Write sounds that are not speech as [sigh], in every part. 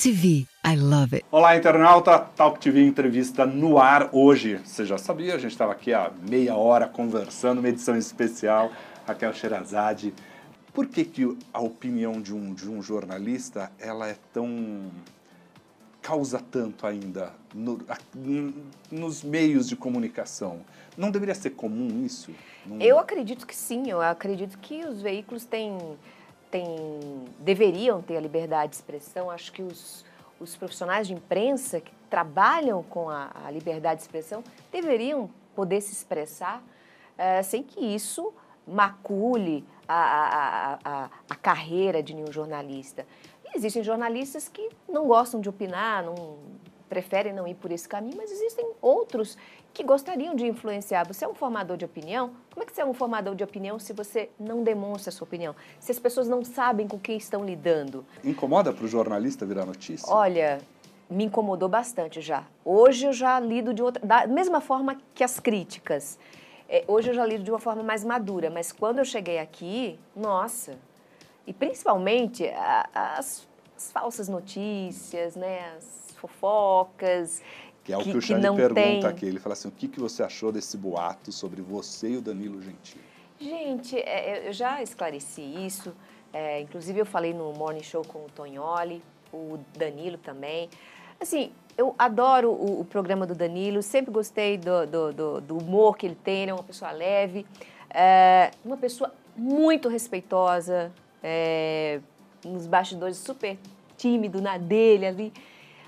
TV. I love it. Olá, internauta. Talk TV Entrevista no ar hoje. Você já sabia, a gente estava aqui há meia hora conversando, uma edição especial. Raquel Sherazade. Por que, que a opinião de um, de um jornalista ela é tão causa tanto ainda no, a, nos meios de comunicação? Não deveria ser comum isso? Eu acredito que sim, eu acredito que os veículos têm têm, deveriam ter a liberdade de expressão. Acho que os, os profissionais de imprensa que trabalham com a, a liberdade de expressão deveriam poder se expressar é, sem que isso macule a, a, a, a carreira de nenhum jornalista. E existem jornalistas que não gostam de opinar, não, preferem não ir por esse caminho, mas existem outros que gostariam de influenciar. Você é um formador de opinião? Como é que você é um formador de opinião se você não demonstra a sua opinião? Se as pessoas não sabem com quem estão lidando? Incomoda para o jornalista virar notícia? Olha, me incomodou bastante já. Hoje eu já lido de outra, da mesma forma que as críticas. É, hoje eu já lido de uma forma mais madura, mas quando eu cheguei aqui, nossa. E principalmente a, as, as, falsas notícias, né? As, fofocas. Que é o que, que o Xande pergunta tem... aqui. Ele fala assim: o que, que você achou desse boato sobre você e o Danilo Gentili? Gente, é, eu já esclareci isso. É, inclusive, eu falei no Morning Show com o Tonholi, o Danilo também. Assim, eu adoro o, o programa do Danilo, sempre gostei do, do, do, do humor que ele tem, ele é uma pessoa leve, é, uma pessoa muito respeitosa, é, nos bastidores super tímido, na dele ali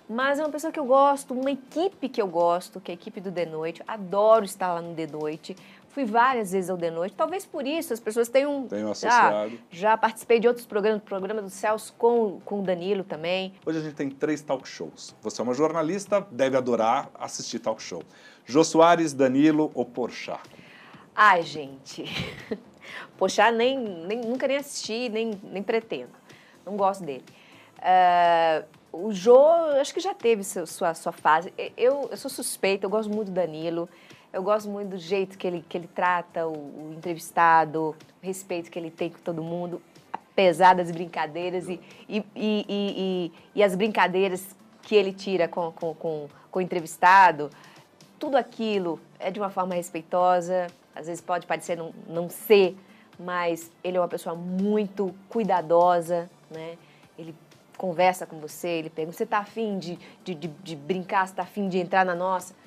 mas é uma pessoa que eu gosto, uma equipe que eu gosto, que é a equipe do The Noite. Adoro estar lá no The Noite. Fui várias vezes ao The Noite. Talvez por isso as pessoas tenham. Tenho associado. Já, já participei de outros programas, programa do Celso com, com o Danilo também. Hoje a gente tem três talk shows. Você é uma jornalista, deve adorar assistir talk show. Jô Soares, Danilo ou Porchat? Ai, gente. [laughs] Porchat nem, nem, nunca nem assisti, nem, nem pretendo. Não gosto dele. Uh, o Jô, acho que já teve seu, sua, sua fase. Eu, eu sou suspeita, eu gosto muito do Danilo. Eu gosto muito do jeito que ele, que ele trata o, o entrevistado, o respeito que ele tem com todo mundo, apesar das brincadeiras e, e, e, e, e as brincadeiras que ele tira com, com, com, com o entrevistado. Tudo aquilo é de uma forma respeitosa, às vezes pode parecer não, não ser, mas ele é uma pessoa muito cuidadosa, né? Ele conversa com você, ele pergunta, você está afim de, de, de, de brincar, você está afim de entrar na nossa?